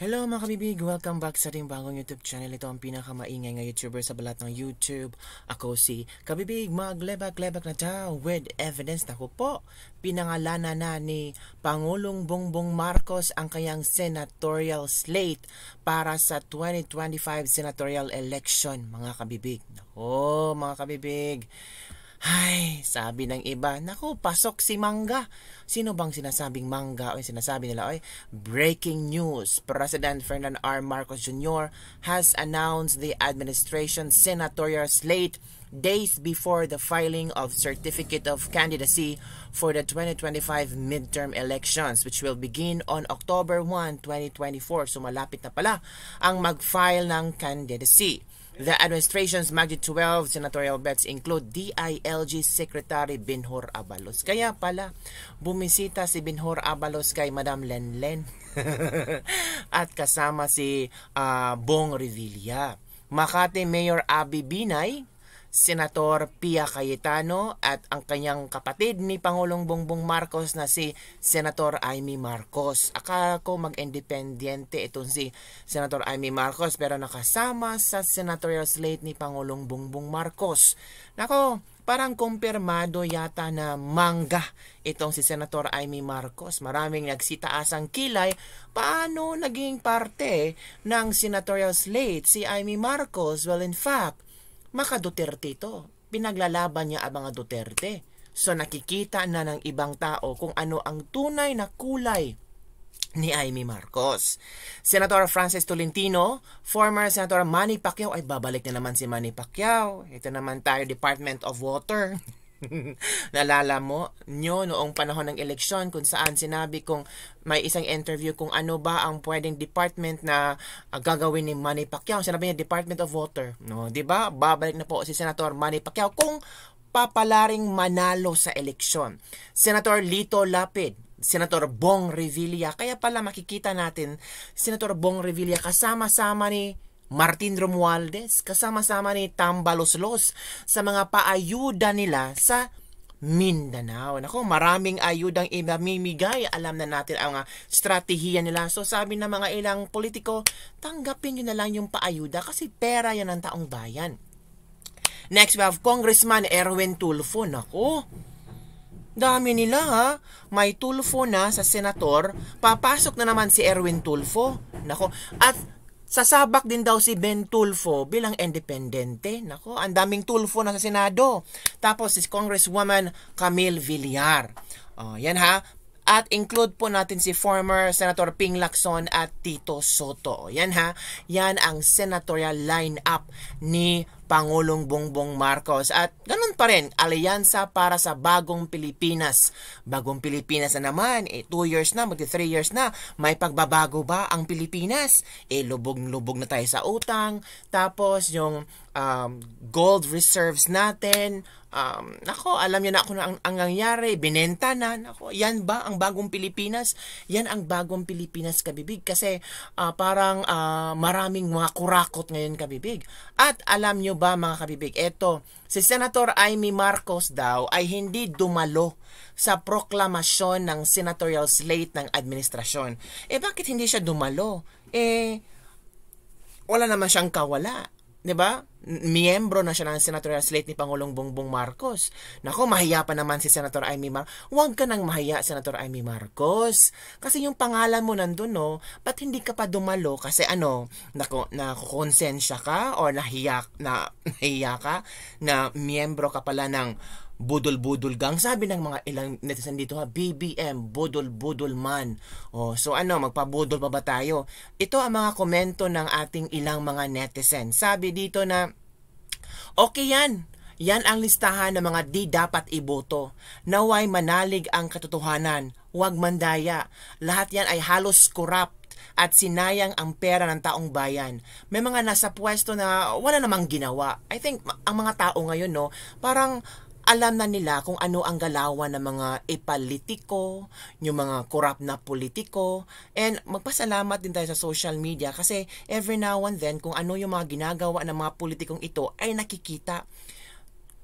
Hello mga kabibig! Welcome back sa ating bagong YouTube channel. Ito ang pinakamaingay nga YouTuber sa balat ng YouTube. Ako si Kabibig Maglebak-lebak na tao with evidence. Ako po, pinangalana na ni Pangulong Bongbong Marcos ang kanyang senatorial slate para sa 2025 senatorial election mga kabibig. Oh mga kabibig! Ay, sabi ng iba, naku, pasok si Mangga. Sino bang sinasabing Mangga o sinasabi nila? Oy, breaking news. President Ferdinand R. Marcos Jr. has announced the administration senatorial slate days before the filing of Certificate of Candidacy for the 2025 midterm elections which will begin on October 1, 2024. So malapit na pala ang mag-file ng candidacy. The administration's Magic 12 senatorial bets include DILG Secretary Binhor Abalos. Kaya pala, bumisita si Binhor Abalos kay Madam Lenlen at kasama si uh, Bong Revilla. Makati Mayor Abby Binay Senator Pia Cayetano at ang kanyang kapatid ni Pangulong Bongbong Marcos na si Senator Amy Marcos. Akala ko mag-independiente itong si Senator Amy Marcos pero nakasama sa senatorial slate ni Pangulong Bongbong Marcos. Nako, parang kumpirmado yata na mangga itong si Senator Amy Marcos. Maraming nagsitaas ang kilay paano naging parte ng senatorial slate si Amy Marcos. Well, in fact, maka Duterte ito. Pinaglalaban niya ang mga Duterte. So nakikita na ng ibang tao kung ano ang tunay na kulay ni Amy Marcos. Senator Francis Tolentino, former Senator Manny Pacquiao, ay babalik na naman si Manny Pacquiao. Ito naman tayo, Department of Water. Nalala mo nyo noong panahon ng eleksyon kung saan sinabi kong may isang interview kung ano ba ang pwedeng department na uh, gagawin ni Manny Pacquiao. Sinabi niya Department of Water. No, 'di ba? Babalik na po si Senator Manny Pacquiao kung papalaring manalo sa eleksyon. Senator Lito Lapid, Senator Bong Revilla. Kaya pala makikita natin Senator Bong Revilla kasama-sama ni Martin Romualdez kasama-sama ni Tambaloslos sa mga paayuda nila sa Mindanao. Nako, maraming ayudang ibamimigay. Alam na natin ang uh, ah, strategiya nila. So sabi ng mga ilang politiko, tanggapin nyo na lang yung paayuda kasi pera yan ng taong bayan. Next we have Congressman Erwin Tulfo. Nako, dami nila ha. May Tulfo na sa senator. Papasok na naman si Erwin Tulfo. Nako, at Sasabak din daw si Ben Tulfo bilang independente. Nako, ang daming Tulfo na sa Senado. Tapos si Congresswoman Camille Villar. Oh, yan ha. At include po natin si former Senator Ping Lacson at Tito Soto. Yan ha. Yan ang senatorial lineup ni Pangulong Bongbong Marcos. At ganun pa rin, alyansa para sa bagong Pilipinas. Bagong Pilipinas na naman, eh, 2 years na, magti 3 years na, may pagbabago ba ang Pilipinas? Eh, lubog-lubog na tayo sa utang, tapos yung um, gold reserves natin. Um, nako, alam niyo na ako na ang, ang nangyari, binenta na. Nako, yan ba ang bagong Pilipinas? Yan ang bagong Pilipinas kabibig kasi uh, parang uh, maraming mga kurakot ngayon kabibig. At alam niyo ba mga kabibig, eto, si Senator Amy Marcos daw ay hindi dumalo sa proklamasyon ng senatorial slate ng administrasyon. Eh bakit hindi siya dumalo? Eh, wala naman siyang kawala 'di ba? Miyembro na siya ng senatorial slate ni Pangulong Bongbong Marcos. Nako, mahiya pa naman si Senator Amy Marcos. Huwag ka nang mahiya, Senator Amy Marcos. Kasi yung pangalan mo nandun, no? Ba't hindi ka pa dumalo? Kasi ano, nako, nakukonsensya ka or nahiya, na, nahiya ka na miyembro ka pala ng Budol-Budol Gang. Sabi ng mga ilang netizen dito ha, BBM, Budol-Budol Man. Oh, so ano, magpabudol pa ba tayo? Ito ang mga komento ng ating ilang mga netizen. Sabi dito na, okay yan, yan ang listahan ng mga di dapat iboto. Naway manalig ang katotohanan, huwag mandaya. Lahat yan ay halos corrupt at sinayang ang pera ng taong bayan. May mga nasa pwesto na wala namang ginawa. I think ang mga tao ngayon no, parang alam na nila kung ano ang galawan ng mga ipalitiko, yung mga corrupt na politiko. And magpasalamat din tayo sa social media kasi every now and then kung ano yung mga ginagawa ng mga politikong ito ay nakikita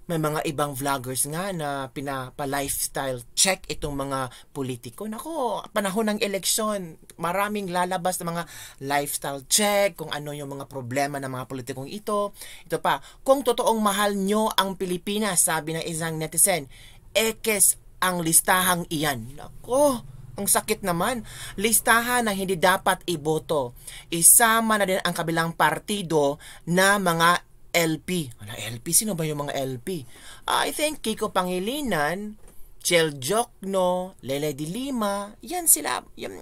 may mga ibang vloggers nga na pinapa-lifestyle check itong mga politiko. Nako, panahon ng eleksyon, maraming lalabas na mga lifestyle check, kung ano yung mga problema ng mga politikong ito. Ito pa, kung totoong mahal nyo ang Pilipinas, sabi ng isang netizen, ekes ang listahang iyan. Nako, ang sakit naman. Listahan na hindi dapat iboto. Isama na din ang kabilang partido na mga LP LP? Sino ba yung mga LP? Ah, I think Kiko Pangilinan, Chel Jokno, Lele Di Lima, yan sila, yan,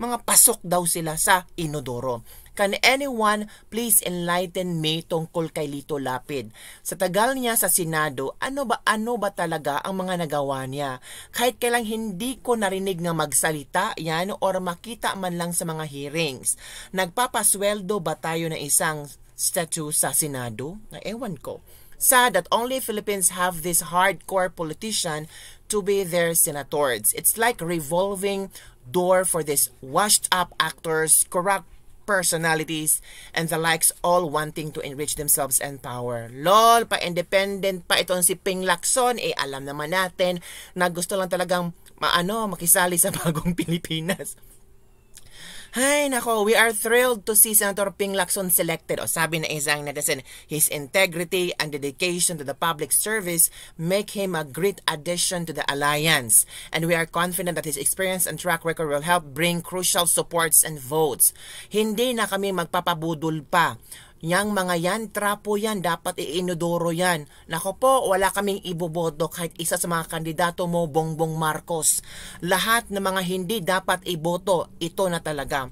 mga pasok daw sila sa Inodoro. Can anyone please enlighten me tungkol kay Lito Lapid? Sa tagal niya sa Senado, ano ba ano ba talaga ang mga nagawa niya? Kahit kailang hindi ko narinig na magsalita yan or makita man lang sa mga hearings. Nagpapasweldo ba tayo na isang statue sa Senado? Na ewan ko. Sad that only Philippines have this hardcore politician to be their senators. It's like revolving door for these washed up actors, corrupt personalities, and the likes all wanting to enrich themselves and power. Lol, pa-independent pa itong si Ping Lacson, eh alam naman natin na gusto lang talagang maano, makisali sa bagong Pilipinas. Ay nako, we are thrilled to see Senator Ping Lacson selected o oh, sabi na isang netizen, his integrity and dedication to the public service make him a great addition to the alliance. And we are confident that his experience and track record will help bring crucial supports and votes. Hindi na kami magpapabudol pa. Yang mga yan, trapo yan, dapat iinodoro yan. Nako po, wala kaming iboboto kahit isa sa mga kandidato mo, Bongbong Marcos. Lahat ng mga hindi dapat iboto, ito na talaga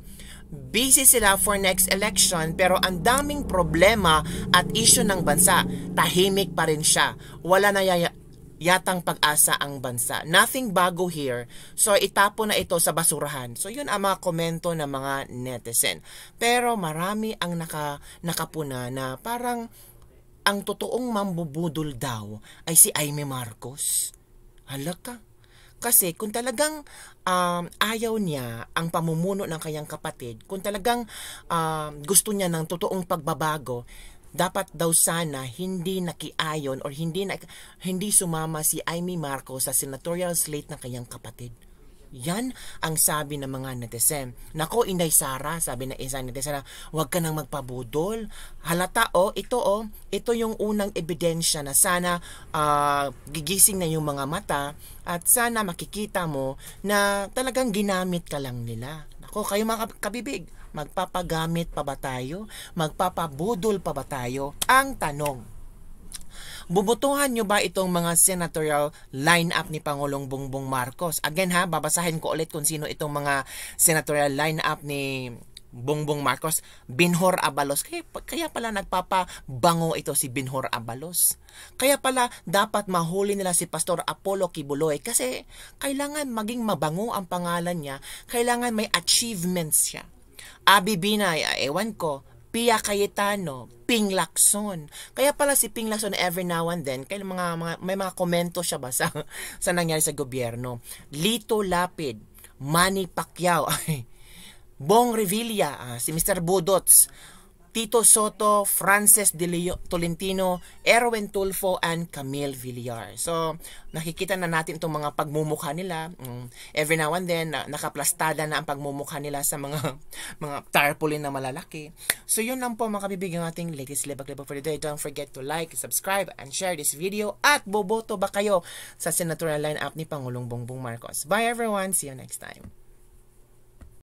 busy sila for next election pero ang daming problema at issue ng bansa, tahimik pa rin siya. Wala, na, nayaya, yatang pag-asa ang bansa. Nothing bago here. So itapon na ito sa basurahan. So yun ang mga komento ng mga netizen. Pero marami ang naka, nakapuna na parang ang totoong mambubudol daw ay si Aimee Marcos. Halaka. Kasi kung talagang um, ayaw niya ang pamumuno ng kanyang kapatid, kung talagang um, gusto niya ng totoong pagbabago, dapat daw sana hindi nakiayon or hindi na, hindi sumama si Amy Marcos sa senatorial slate ng kanyang kapatid. Yan ang sabi ng mga netizen. Nako, Inday Sara, sabi ng isang netizen na huwag ka nang magpabudol. Halata o, oh, ito o, oh, ito yung unang ebidensya na sana uh, gigising na yung mga mata at sana makikita mo na talagang ginamit ka lang nila. Nako, kayo mga kabibig, Magpapagamit pa ba tayo? Magpapabudol pa ba tayo? Ang tanong. Bubutuhan nyo ba itong mga senatorial lineup ni Pangulong Bongbong Marcos? Again ha, babasahin ko ulit kung sino itong mga senatorial lineup ni Bongbong Marcos, Binhor Abalos. Kaya, kaya pala nagpapabango ito si Binhor Abalos. Kaya pala dapat mahuli nila si Pastor Apollo Kibuloy kasi kailangan maging mabango ang pangalan niya, kailangan may achievements siya. Abi Binaya, ah, ewan ko, Pia Cayetano, Ping Lacson. Kaya pala si Ping Lacson every now and then, kaya mga, mga, may mga komento siya ba sa, sa nangyari sa gobyerno. Lito Lapid, Manny Pacquiao, Bong Revilla, ah, si Mr. Budots, Tito Soto, Frances De Leo, Tolentino, Erwin Tulfo, and Camille Villar. So, nakikita na natin itong mga pagmumukha nila. Mm. Every now and then, nakaplastada na ang pagmumukha nila sa mga mga tarpaulin na malalaki. So, yun lang po mga kabibigyan ating latest libak-libak for today. Don't forget to like, subscribe, and share this video. At boboto ba kayo sa senatorial lineup ni Pangulong Bongbong Marcos? Bye everyone! See you next time!